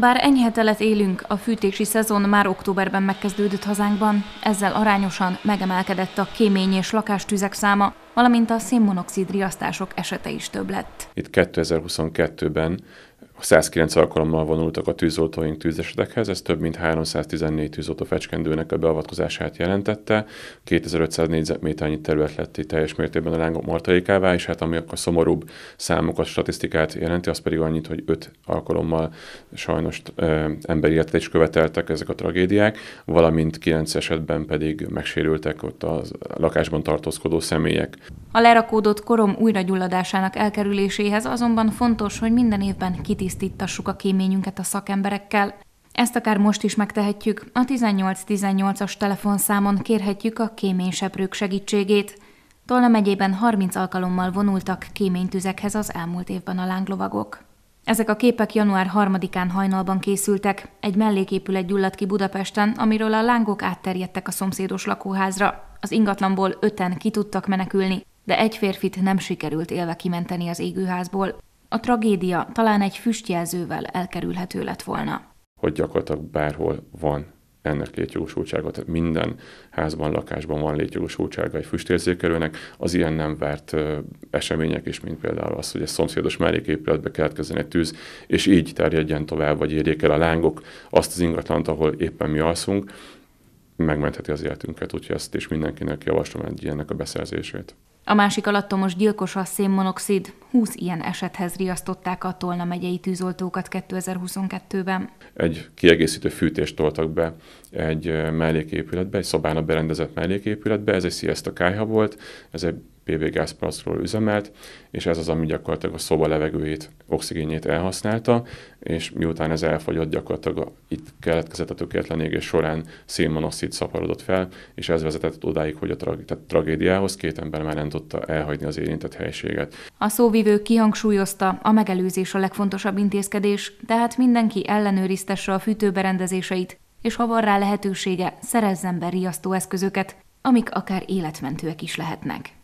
Bár enyhetelet élünk, a fűtési szezon már októberben megkezdődött hazánkban, ezzel arányosan megemelkedett a kémény és lakástüzek száma, valamint a szénmonoxid riasztások esete is több lett. Itt 2022-ben 109 alkalommal vonultak a tűzoltóink tűzesetekhez, ez több mint 314 tűzoltó fecskendőnek a beavatkozását jelentette, 2500 négyzetméternyi terület lett teljes mértékben a lángok martalékává, és hát ami a szomorúbb számokat, statisztikát jelenti, az pedig annyit, hogy 5 alkalommal sajnos ö, emberi életet is követeltek ezek a tragédiák, valamint 9 esetben pedig megsérültek ott a lakásban tartózkodó személyek. A lerakódott korom újragyulladásának elkerüléséhez azonban fontos, hogy minden évben kitisztítsák tisztítassuk a kéményünket a szakemberekkel. Ezt akár most is megtehetjük, a 1818-as telefonszámon kérhetjük a kéményseprők segítségét. Tolna megyében 30 alkalommal vonultak kéménytüzekhez az elmúlt évben a lánglovagok. Ezek a képek január 3-án hajnalban készültek, egy melléképület gyulladt ki Budapesten, amiről a lángok átterjedtek a szomszédos lakóházra. Az ingatlanból öten ki tudtak menekülni, de egy férfit nem sikerült élve kimenteni az égőházból. A tragédia talán egy füstjelzővel elkerülhető lett volna. Hogy gyakorlatilag bárhol van ennek létjogosultsága, tehát minden házban, lakásban van létjogosultsága egy füstérzékelőnek, az ilyen nem várt ö, események is, mint például az, hogy egy szomszédos melléképületbe keletkezzen egy tűz, és így terjedjen tovább, vagy érjék el a lángok azt az ingatlant, ahol éppen mi alszunk, megmentheti az életünket, úgyhogy ezt is mindenkinek javaslom egy ilyennek a beszerzését. A másik alattomos gyilkos a szénmonoxid. 20 ilyen esethez riasztották a Tolna megyei tűzoltókat 2022-ben. Egy kiegészítő fűtést toltak be egy melléképületbe, egy szobának berendezett melléképületbe. Ez egy a kályha volt, ez egy PV gázplaszról üzemelt, és ez az, ami gyakorlatilag a szoba levegőjét, oxigénjét elhasználta, és miután ez elfogyott, gyakorlatilag a, itt keletkezett a tökéletlen égés során szénmonoxid szaporodott fel, és ez vezetett odáig, hogy a tra- tehát tragédiához két ember már nem rontotta elhagyni az érintett helységet. A szóvivő kihangsúlyozta, a megelőzés a legfontosabb intézkedés, tehát mindenki ellenőriztesse a fűtőberendezéseit, és ha van rá lehetősége, szerezzen be eszközöket, amik akár életmentőek is lehetnek.